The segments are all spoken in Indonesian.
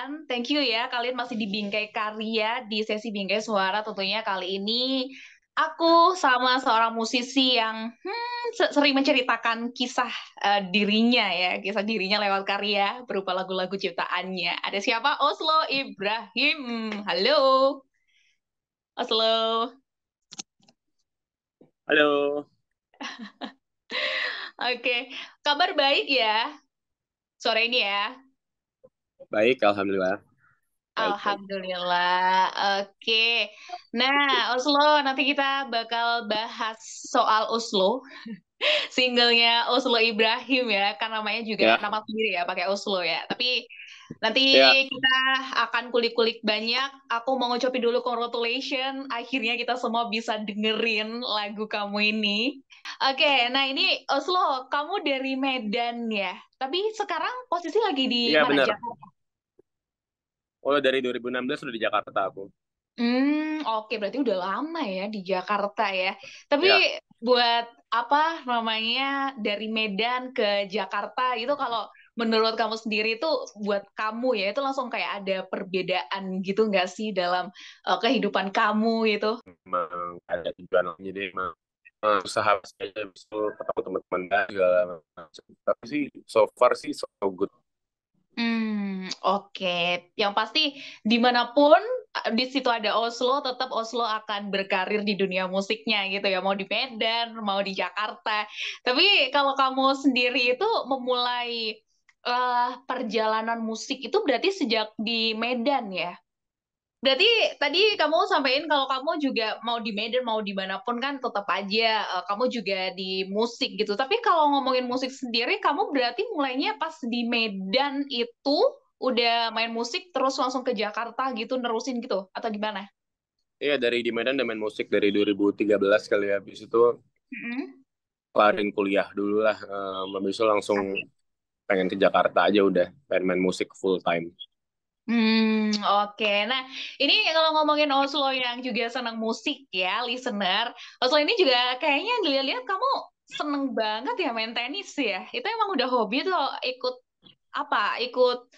dan thank you ya kalian masih di Bingkai Karya di sesi Bingkai Suara tentunya kali ini aku sama seorang musisi yang hmm, sering menceritakan kisah uh, dirinya ya, kisah dirinya lewat karya berupa lagu-lagu ciptaannya. Ada siapa? Oslo Ibrahim. Halo. Oslo. Halo. Oke, okay. kabar baik ya sore ini ya. Baik, alhamdulillah. Alhamdulillah. Oke. Nah, Oslo, nanti kita bakal bahas soal Oslo. Singlenya Oslo Ibrahim ya, kan namanya juga ya. nama sendiri ya, pakai Oslo ya. Tapi Nanti ya. kita akan kulik-kulik banyak. Aku mau ngucapin dulu congratulations. Akhirnya kita semua bisa dengerin lagu kamu ini. Oke, okay, nah ini Oslo, kamu dari Medan ya. Tapi sekarang posisi lagi di ya, mana Jakarta? Oh, dari 2016 sudah di Jakarta aku. Hmm, oke okay. berarti udah lama ya di Jakarta ya. Tapi ya. buat apa namanya dari Medan ke Jakarta itu kalau menurut kamu sendiri itu buat kamu ya itu langsung kayak ada perbedaan gitu nggak sih dalam uh, kehidupan kamu gitu? Memang ada tujuan jadi memang usaha saya bisa ketemu teman-teman segala macam. Tapi sih so far sih so good. Hmm, oke. Okay. Yang pasti dimanapun eh, di situ ada Oslo, tetap Oslo akan berkarir di dunia musiknya gitu ya, mau di Medan, mau di Jakarta. Tapi kalau kamu sendiri itu memulai uh, perjalanan musik itu berarti sejak di Medan ya? Berarti tadi kamu sampaikan kalau kamu juga mau di Medan mau dimanapun kan tetap aja uh, kamu juga di musik gitu. Tapi kalau ngomongin musik sendiri, kamu berarti mulainya pas di Medan itu udah main musik terus langsung ke Jakarta gitu nerusin gitu atau gimana? Iya dari di Medan udah main musik dari 2013 kali ya. Habis itu mm -hmm. kuliah dulu lah. Um, habis itu langsung pengen ke Jakarta aja udah pengen main musik full time Hmm, oke. Okay. Nah, ini kalau ngomongin Oslo yang juga senang musik ya, listener. Oslo ini juga kayaknya dilihat-lihat kamu seneng banget ya main tenis ya. Itu emang udah hobi tuh ikut apa? Ikut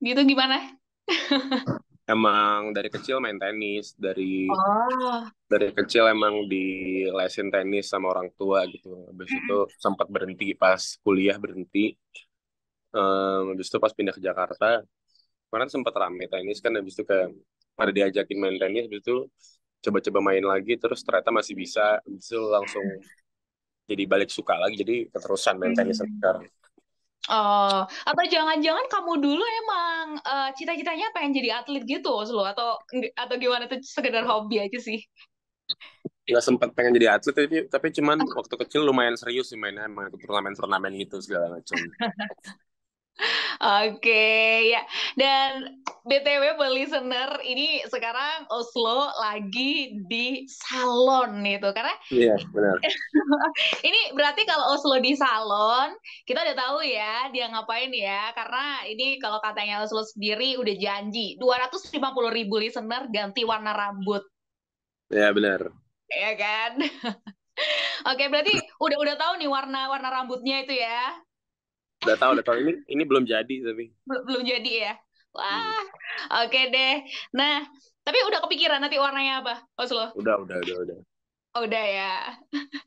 gitu gimana? emang dari kecil main tenis, dari oh. dari kecil emang di lesin tenis sama orang tua gitu. Habis itu hmm. sempat berhenti pas kuliah berhenti um, habis itu pas pindah ke Jakarta kemarin sempat rame tenis kan habis itu kayak ada diajakin main tenis habis itu coba-coba main lagi terus ternyata masih bisa habis itu langsung jadi balik suka lagi jadi keterusan main tenis hmm. sekarang Oh, atau jangan-jangan kamu dulu emang uh, cita-citanya pengen jadi atlet gitu loh, atau atau gimana tuh sekedar hobi aja sih? Nggak sempat pengen jadi atlet, tapi tapi cuman ah. waktu kecil lumayan serius sih mainnya, emang turnamen-turnamen gitu segala macam. Oke, ya. Dan BTW listener ini sekarang Oslo lagi di salon gitu karena Iya, benar. ini berarti kalau Oslo di salon, kita udah tahu ya dia ngapain ya karena ini kalau katanya Oslo sendiri udah janji dua ratus lima puluh ribu listener ganti warna rambut. Ya, benar. Ya kan? Oke, berarti udah udah tahu nih warna-warna rambutnya itu ya udah tahu udah tahu ini ini belum jadi tapi belum jadi ya wah hmm. oke okay deh nah tapi udah kepikiran nanti warnanya apa Oslo lo udah udah udah udah oh, udah ya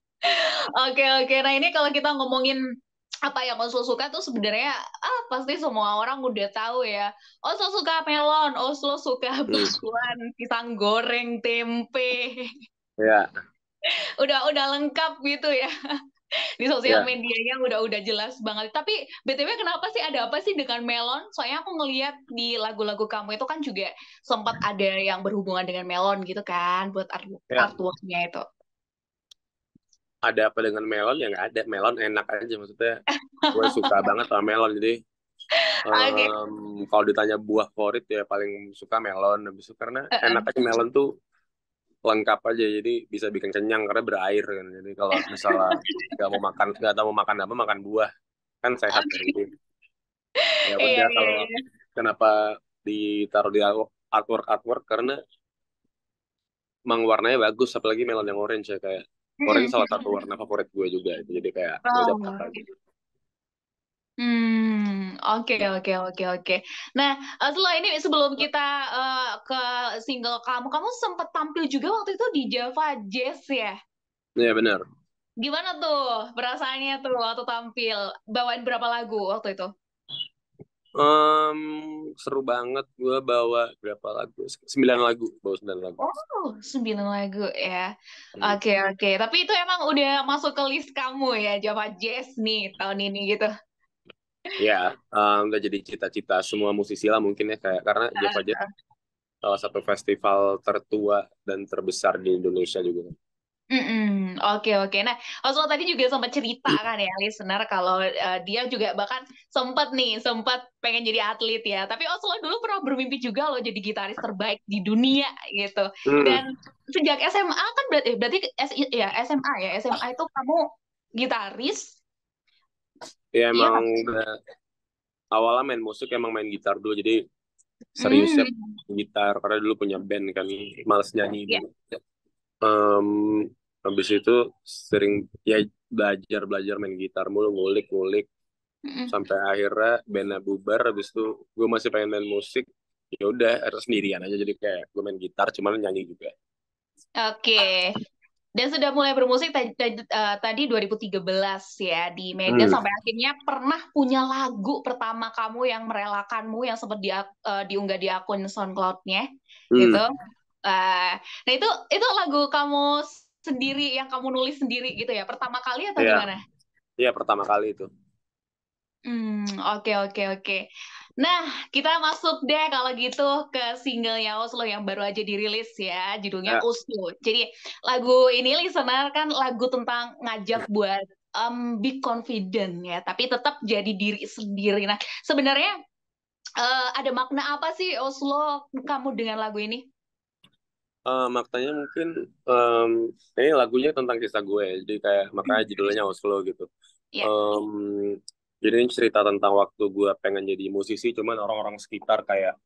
oke oke okay, okay. nah ini kalau kita ngomongin apa yang Oslo suka tuh sebenarnya ah pasti semua orang udah tahu ya Oslo suka melon Oslo suka hmm. bakwan hmm. pisang goreng tempe ya udah udah lengkap gitu ya di sosial yeah. medianya udah-udah jelas banget. Tapi btw kenapa sih ada apa sih dengan melon? Soalnya aku ngeliat di lagu-lagu kamu itu kan juga sempat ada yang berhubungan dengan melon gitu kan buat art yeah. artworknya itu. Ada apa dengan melon? Yang ada melon enak aja maksudnya. Gue suka banget sama melon jadi. Um, Kalau ditanya buah favorit ya paling suka melon. Habis itu karena uh -uh. enak aja melon tuh lengkap aja jadi bisa bikin kenyang karena berair kan jadi kalau misalnya nggak mau makan nggak tahu mau makan apa makan buah kan sehat okay. gitu ya iya, iya, kalau iya. kenapa ditaruh di artwork artwork karena emang warnanya bagus apalagi melon yang orange ya kayak hmm, orange salah hmm, satu hmm. warna favorit gue juga jadi kayak wow. Oh. gitu. Hmm, oke oke oke oke. Nah, eh, setelah ini sebelum kita uh, ke single kamu, kamu sempat tampil juga waktu itu di Java Jazz ya? Iya benar. Gimana tuh perasaannya tuh waktu tampil? Bawain berapa lagu waktu itu? Um, seru banget gue bawa berapa lagu? Sembilan lagu, bawa sembilan lagu. Oh, sembilan lagu ya. Oke, hmm. oke. Okay, okay. Tapi itu emang udah masuk ke list kamu ya Java Jazz nih tahun ini gitu ya um, udah eh, jadi cita-cita semua musisi lah mungkin ya kayak karena ah, Java ah. Jazz salah satu festival tertua dan terbesar di Indonesia juga Mm-mm. Oke okay, oke. Okay. Nah, Oswald tadi juga sempat cerita kan ya, listener kalau uh, dia juga bahkan sempat nih, sempat pengen jadi atlet ya. Tapi Oswald dulu pernah bermimpi juga loh jadi gitaris terbaik di dunia gitu. Mm. Dan sejak SMA kan berarti eh, berarti ya SMA ya SMA itu kamu gitaris ya iya. emang ya. udah awalnya main musik emang main gitar dulu jadi serius hmm. ya gitar karena dulu punya band kan males nyanyi yeah. Dulu. um, habis itu sering ya belajar belajar main gitar mulu ngulik ngulik mm-hmm. sampai akhirnya bandnya bubar habis itu gue masih pengen main musik ya udah harus sendirian aja jadi kayak gue main gitar cuman nyanyi juga oke dan sudah mulai bermusik tadi 2013 eh, ya di Medan hmm. sampai akhirnya pernah punya lagu pertama kamu yang merelakanmu yang sempat di, uh, eh, diunggah di akun SoundCloud-nya hmm. gitu. Uh, nah itu itu lagu kamu sendiri yang kamu nulis sendiri gitu ya pertama kali atau ya. gimana? Iya pertama kali itu. Hmm, oke oke oke. Nah, kita masuk deh kalau gitu ke singlenya Oslo yang baru aja dirilis ya, judulnya ya. Oslo. Jadi lagu ini listener kan lagu tentang ngajak ya. buat um, be confident ya, tapi tetap jadi diri sendiri. Nah, sebenarnya uh, ada makna apa sih Oslo kamu dengan lagu ini? Uh, maknanya mungkin um, ini lagunya tentang kisah gue, jadi kayak makanya judulnya Oslo gitu. Yeah. Ya. Um, jadi ini cerita tentang waktu gue pengen jadi musisi, cuman orang-orang sekitar kayak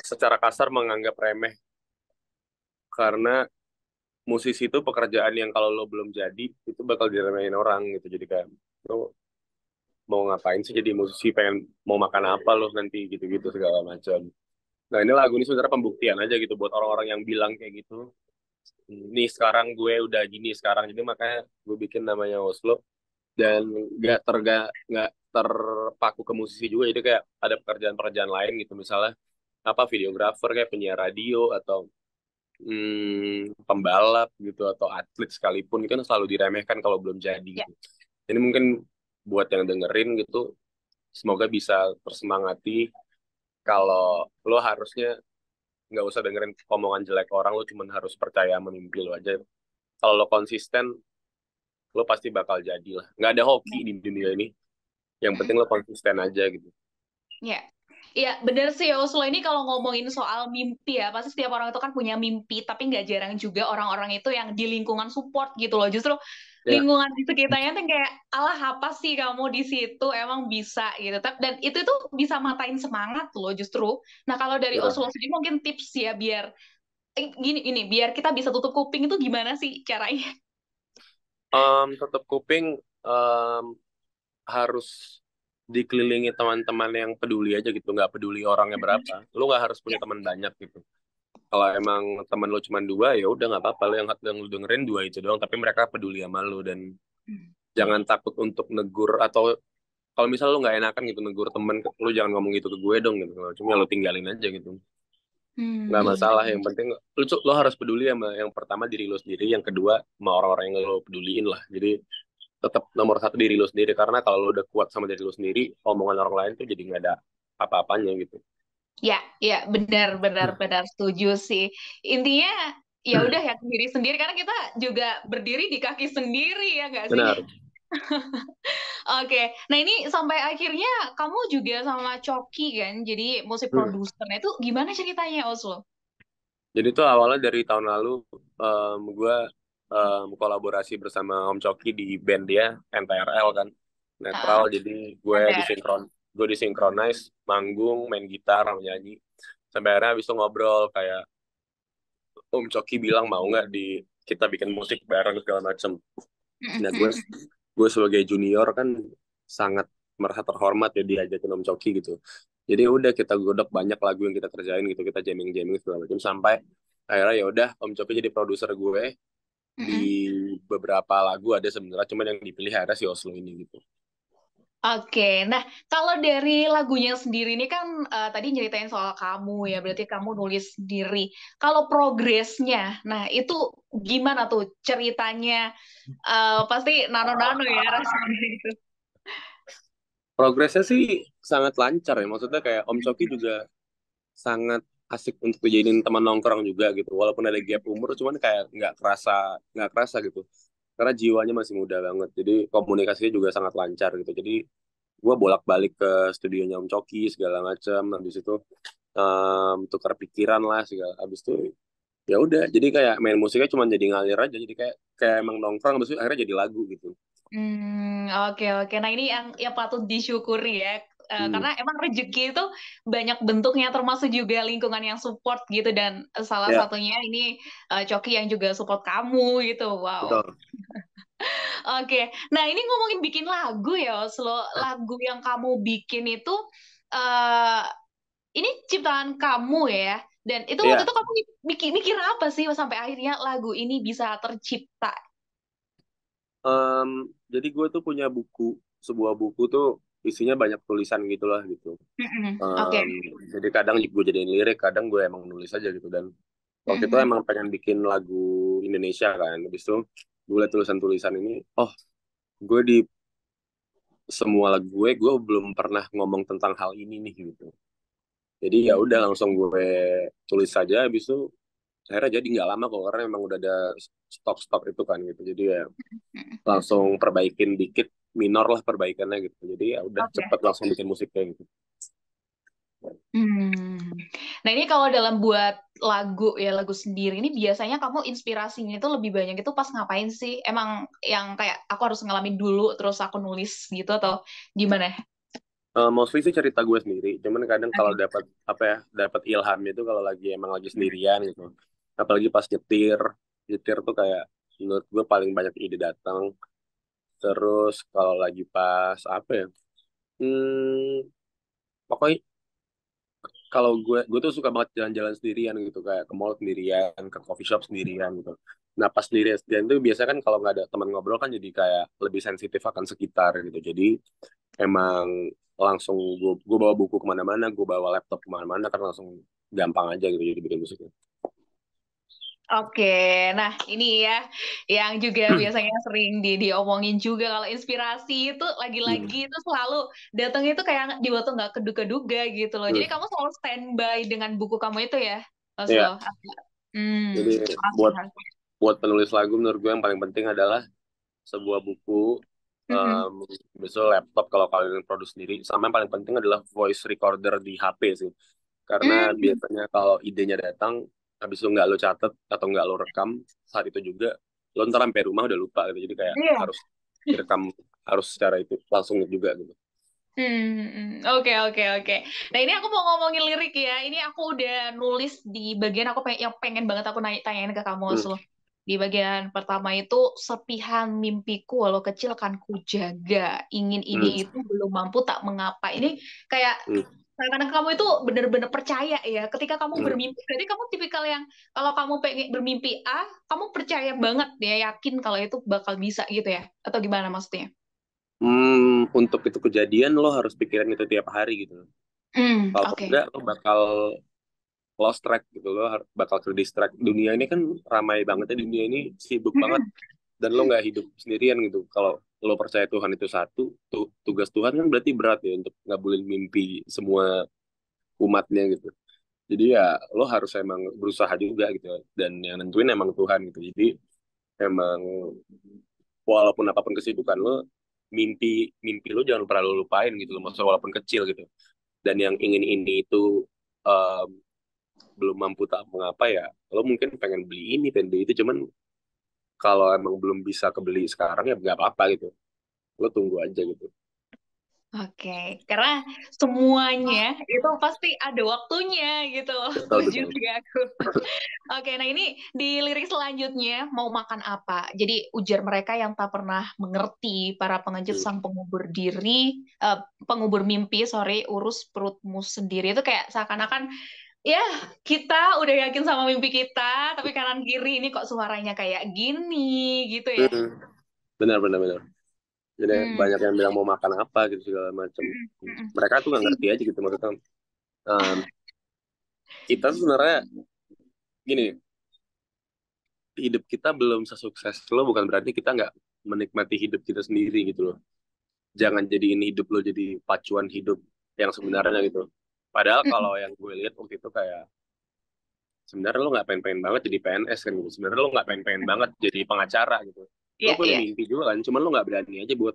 secara kasar menganggap remeh. Karena musisi itu pekerjaan yang kalau lo belum jadi, itu bakal diremehin orang gitu. Jadi kayak, lo mau ngapain sih jadi musisi, pengen mau makan apa lo nanti gitu-gitu segala macam. Nah ini lagu ini sebenarnya pembuktian aja gitu buat orang-orang yang bilang kayak gitu. Ini sekarang gue udah gini sekarang, jadi makanya gue bikin namanya Oslo dan gak terga nggak terpaku ke musisi juga jadi kayak ada pekerjaan-pekerjaan lain gitu misalnya apa videografer kayak penyiar radio atau hmm, pembalap gitu atau atlet sekalipun itu kan selalu diremehkan kalau belum jadi yeah. gitu. Jadi mungkin buat yang dengerin gitu semoga bisa tersemangati kalau lo harusnya nggak usah dengerin omongan jelek orang lo cuma harus percaya sama lo aja kalau lo konsisten lo pasti bakal jadi lah nggak ada hoki di dunia ini yang penting lo konsisten aja gitu Iya. yeah. Iya bener sih ya Oslo ini kalau ngomongin soal mimpi ya pasti setiap orang itu kan punya mimpi tapi nggak jarang juga orang-orang itu yang di lingkungan support gitu loh justru ya. lingkungan di sekitarnya tuh kayak alah apa sih kamu di situ emang bisa gitu dan itu tuh bisa matain semangat loh justru nah kalau dari ya. Oslo sendiri mungkin tips ya biar eh, Gini, gini ini biar kita bisa tutup kuping itu gimana sih caranya? Um, tutup kuping um, harus dikelilingi teman-teman yang peduli aja gitu nggak peduli orangnya berapa lu nggak harus punya teman banyak gitu kalau emang teman lu cuma dua ya udah nggak apa-apa lo yang, yang lu dengerin dua itu doang tapi mereka peduli sama lu dan hmm. jangan takut untuk negur atau kalau misal lu nggak enakan gitu negur temen lu jangan ngomong gitu ke gue dong gitu cuma lu tinggalin aja gitu Hmm. nggak masalah, yang penting lu, lo harus peduli sama yang pertama diri lo sendiri, yang kedua sama orang-orang yang lo peduliin lah. Jadi tetap nomor satu diri lo sendiri, karena kalau lo udah kuat sama diri lo sendiri, omongan orang lain tuh jadi nggak ada apa-apanya gitu. Ya, ya benar, benar, hmm. benar setuju sih. Intinya ya hmm. udah ya diri sendiri karena kita juga berdiri di kaki sendiri ya nggak sih? Benar, Oke, okay. nah ini sampai akhirnya kamu juga sama Coki kan, jadi musik hmm. produsernya itu gimana ceritanya Oslo? Jadi itu awalnya dari tahun lalu um, gue um, kolaborasi bersama Om Coki di band dia NTRL kan, netral. Uh, jadi gue okay. disinkron, gue disinkronize, manggung, main gitar, nyanyi. Sampai akhirnya abis itu ngobrol kayak Om Coki bilang mau nggak di kita bikin musik bareng segala macem. Nah gue gue sebagai junior kan sangat merasa terhormat ya diajakin Om Coki gitu. Jadi udah kita godok banyak lagu yang kita kerjain gitu, kita jamming-jamming segala macam sampai akhirnya ya udah Om Coki jadi produser gue mm -hmm. di beberapa lagu ada sebenarnya cuman yang dipilih akhirnya si Oslo ini gitu. Oke, nah kalau dari lagunya sendiri ini kan uh, tadi nyeritain soal kamu ya, berarti kamu nulis sendiri. Kalau progresnya, nah itu gimana tuh ceritanya? Uh, pasti nano-nano ya rasanya itu. Progresnya sih sangat lancar ya, maksudnya kayak Om Coki juga sangat asik untuk dijadiin teman nongkrong juga gitu, walaupun ada gap umur, cuman kayak nggak kerasa nggak kerasa gitu karena jiwanya masih muda banget jadi komunikasinya juga sangat lancar gitu jadi gue bolak balik ke studionya Om Coki segala macam habis itu um, tukar pikiran lah segala habis itu ya udah jadi kayak main musiknya cuma jadi ngalir aja jadi kayak kayak emang nongkrong habis itu akhirnya jadi lagu gitu Hmm, oke okay, oke. Okay. Nah, ini yang yang patut disyukuri ya uh, hmm. karena emang rezeki itu banyak bentuknya termasuk juga lingkungan yang support gitu dan salah yeah. satunya ini uh, Coki yang juga support kamu gitu wow Oke, okay. nah ini ngomongin bikin lagu ya Oslo. Ya. Lagu yang kamu bikin itu uh, ini ciptaan kamu ya. Dan itu yeah. waktu ya. itu kamu mikir, mikir apa sih sampai akhirnya lagu ini bisa tercipta? Um, jadi gue tuh punya buku sebuah buku tuh isinya banyak tulisan gitulah gitu. Mm-hmm. Um, okay. Jadi kadang gue jadiin lirik, kadang gue emang nulis aja gitu dan waktu mm-hmm. itu emang pengen bikin lagu Indonesia kan. Habis itu gue liat tulisan-tulisan ini, oh gue di semua lagu gue, gue belum pernah ngomong tentang hal ini nih gitu. Jadi ya udah langsung gue tulis saja, habis itu akhirnya jadi nggak lama kok karena memang udah ada stok-stok itu kan gitu. Jadi ya langsung perbaikin dikit minor lah perbaikannya gitu jadi ya udah okay. cepet langsung bikin musiknya gitu Hmm. Nah ini kalau dalam buat lagu ya lagu sendiri ini biasanya kamu inspirasinya itu lebih banyak itu pas ngapain sih? Emang yang kayak aku harus ngalamin dulu terus aku nulis gitu atau gimana? Uh, mostly sih cerita gue sendiri. Cuman kadang kalau dapat apa ya dapat ilhamnya itu kalau lagi emang lagi sendirian gitu. Apalagi pas nyetir, nyetir tuh kayak menurut gue paling banyak ide datang. Terus kalau lagi pas apa ya? Hmm, pokoknya kalau gue gue tuh suka banget jalan-jalan sendirian gitu kayak ke mall sendirian, ke coffee shop sendirian gitu. Nah pas sendirian sendirian tuh biasanya kan kalau nggak ada teman ngobrol kan jadi kayak lebih sensitif akan sekitar gitu. Jadi emang langsung gue gue bawa buku kemana-mana, gue bawa laptop kemana-mana karena langsung gampang aja gitu jadi bikin musiknya. Oke, nah ini ya yang juga hmm. biasanya sering di diomongin juga kalau inspirasi itu lagi-lagi hmm. itu selalu datang itu kayak di waktu nggak keduga-duga gitu loh. Jadi kamu selalu standby dengan buku kamu itu ya, Mas yeah. Hmm, Jadi buat buat penulis lagu menurut gue yang paling penting adalah sebuah buku, mm-hmm. um, laptop kalau kalian produksi sendiri, sama yang paling penting adalah voice recorder di HP sih. Karena mm. biasanya kalau idenya datang habis itu nggak lo catet atau nggak lo rekam saat itu juga lo ntar sampai rumah udah lupa gitu jadi kayak yeah. harus direkam harus secara itu langsung juga gitu hmm, Oke oke oke. Nah ini aku mau ngomongin lirik ya. Ini aku udah nulis di bagian aku pengen, yang pengen banget aku naik tanyain ke kamu hmm. Di bagian pertama itu sepihan mimpiku walau kecil kan ku jaga. Ingin ini hmm. itu belum mampu tak mengapa. Ini kayak hmm karena kamu itu benar-benar percaya ya, ketika kamu hmm. bermimpi, berarti kamu tipikal yang kalau kamu pengen bermimpi A, kamu percaya banget ya, yakin kalau itu bakal bisa gitu ya, atau gimana maksudnya? Hmm, untuk itu kejadian lo harus pikirin itu tiap hari gitu. Hmm, kalau okay. enggak lo bakal lost track gitu lo bakal terdistract Dunia ini kan ramai banget ya, dunia ini sibuk hmm. banget dan lo nggak hidup sendirian gitu. Kalau lo percaya Tuhan itu satu, tu tugas Tuhan kan berarti berat ya untuk ngabulin mimpi semua umatnya gitu. Jadi ya lo harus emang berusaha juga gitu dan yang nentuin emang Tuhan gitu. Jadi emang walaupun apapun kesibukan lo, mimpi mimpi lo jangan pernah lo lupain gitu maksudnya walaupun kecil gitu. Dan yang ingin ini itu um, belum mampu tak mengapa ya, lo mungkin pengen beli ini, pengen beli itu, cuman kalau emang belum bisa kebeli sekarang ya nggak apa-apa gitu lo tunggu aja gitu Oke, okay. karena semuanya itu pasti ada waktunya gitu. Setuju juga aku. Oke, okay, nah ini di lirik selanjutnya mau makan apa? Jadi ujar mereka yang tak pernah mengerti para pengecut hmm. sang pengubur diri, uh, pengubur mimpi, sorry, urus perutmu sendiri itu kayak seakan-akan ya kita udah yakin sama mimpi kita tapi kanan kiri ini kok suaranya kayak gini gitu ya hmm. benar benar benar jadi hmm. banyak yang bilang mau makan apa gitu segala macam hmm, hmm, mereka tuh nggak ngerti aja gitu maksudnya um, kita sebenarnya gini hidup kita belum sesukses lo bukan berarti kita nggak menikmati hidup kita sendiri gitu loh jangan jadi ini hidup lo jadi pacuan hidup yang sebenarnya gitu Padahal kalau yang gue lihat waktu itu kayak sebenarnya lo nggak pengen-pengen banget jadi PNS kan gitu. Sebenarnya lo nggak pengen-pengen banget jadi pengacara gitu. Yeah, lo iya, punya yeah. mimpi juga kan, cuman lo nggak berani aja buat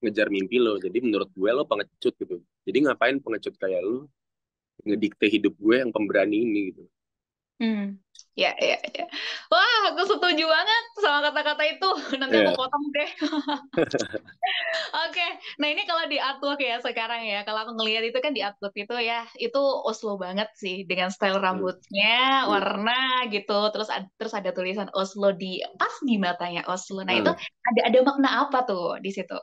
ngejar mimpi lo. Jadi menurut gue lo pengecut gitu. Jadi ngapain pengecut kayak lo ngedikte hidup gue yang pemberani ini gitu. Hmm. Ya, ya, ya. Wah, aku setuju banget sama kata-kata itu. Nanti yeah. aku iya. potong deh. okay. nah ini kalau di artwork ya sekarang ya, kalau aku ngelihat itu kan di artwork itu ya, itu Oslo banget sih dengan style rambutnya, hmm. warna gitu, terus terus ada tulisan Oslo di pas di matanya Oslo. Nah hmm. itu ada ada makna apa tuh di situ?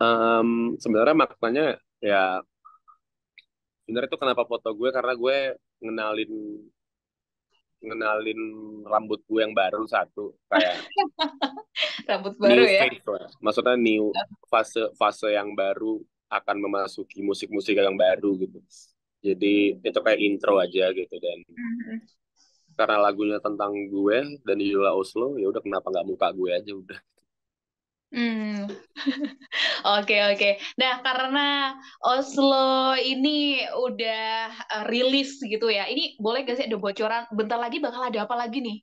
Um, sebenarnya maknanya ya sebenarnya itu kenapa foto gue karena gue ngenalin ngenalin rambut gue yang baru satu kayak rambut baru new ya stage, maksudnya new fase fase yang baru akan memasuki musik-musik yang baru gitu jadi itu kayak intro aja gitu dan mm-hmm. karena lagunya tentang gue dan Yula Oslo ya udah kenapa nggak muka gue aja udah Hmm. Oke oke. Nah karena Oslo ini udah e, rilis gitu ya. Ini boleh gak sih ada bocoran? Bentar lagi bakal ada apa lagi nih?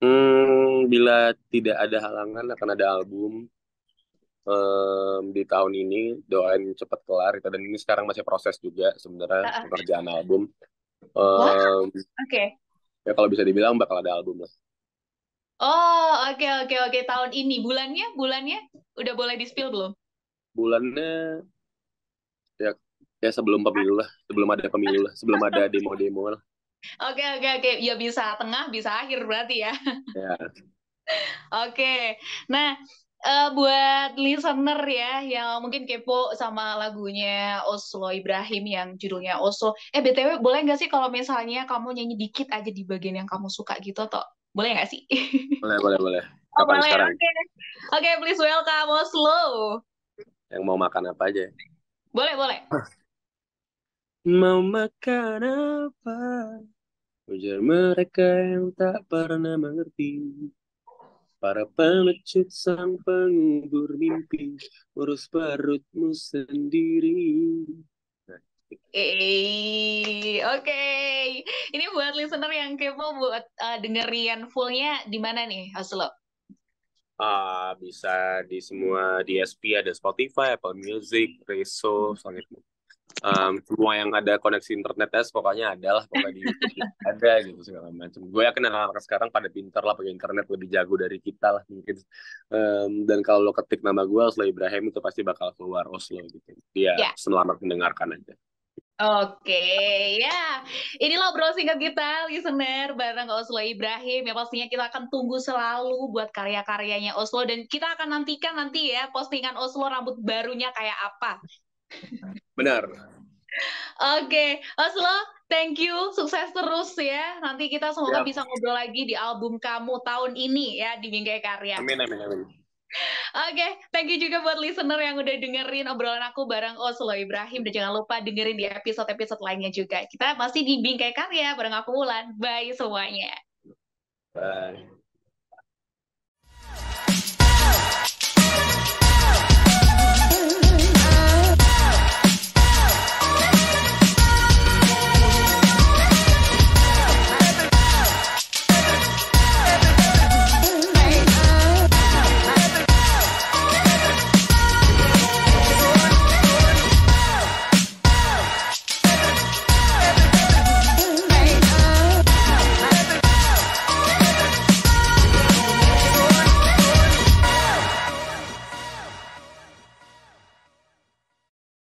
Hmm, bila tidak ada halangan akan ada album um, di tahun ini. Doain cepet kelar. Itu. Dan ini sekarang masih proses juga sebenarnya pekerjaan album. Um, oke. Okay. Ya kalau bisa dibilang bakal ada album lah. Oh, oke okay, oke okay, oke okay. tahun ini bulannya bulannya udah boleh di spill belum? Bulannya ya ya sebelum pemilu lah, sebelum ada pemilu lah, sebelum ada demo-demo lah. Oke okay, oke okay, oke, okay. ya bisa tengah bisa akhir berarti ya. Ya. oke, okay. nah uh, buat listener ya yang mungkin kepo sama lagunya Oslo Ibrahim yang judulnya Oslo. Eh btw boleh nggak sih kalau misalnya kamu nyanyi dikit aja di bagian yang kamu suka gitu toh boleh nggak sih? Boleh, boleh, boleh. Oh, Kapan oh, boleh, sekarang? Oke, okay. okay, please welcome Oslo. Yang mau makan apa aja? Boleh, boleh. Mau makan apa? Ujar mereka yang tak pernah mengerti. Para pengecut sang pengubur mimpi, urus perutmu sendiri. Oke, okay. ini buat listener yang kepo buat uh, dengerin fullnya di mana nih, Oslo? Uh, ah, bisa di semua DSP ada Spotify, Apple Music, Reso, Sonic. Um, semua yang ada koneksi internet ya pokoknya ada lah pokoknya di ada gitu segala macam. Gue yakin anak-anak sekarang pada pinter lah pakai internet lebih jago dari kita lah mungkin. Um, dan kalau lo ketik nama gue Oslo Ibrahim itu pasti bakal keluar Oslo gitu. Dia yeah. selamat mendengarkan aja. Oke, okay, ya. Yeah. Inilah bro singkat kita, listener, bareng Oslo Ibrahim. Ya pastinya kita akan tunggu selalu buat karya-karyanya Oslo dan kita akan nantikan nanti ya postingan Oslo rambut barunya kayak apa. Benar. Oke, okay. Oslo, thank you, sukses terus ya. Nanti kita semoga yep. bisa ngobrol lagi di album kamu tahun ini ya di Bingkai Karya. Amin, amin, amin. Oke, okay, thank you juga buat listener yang udah dengerin obrolan aku bareng Oslo Ibrahim dan jangan lupa dengerin di episode-episode lainnya juga. Kita masih di Bingkai Karya bareng aku Ulan. Bye semuanya. Bye.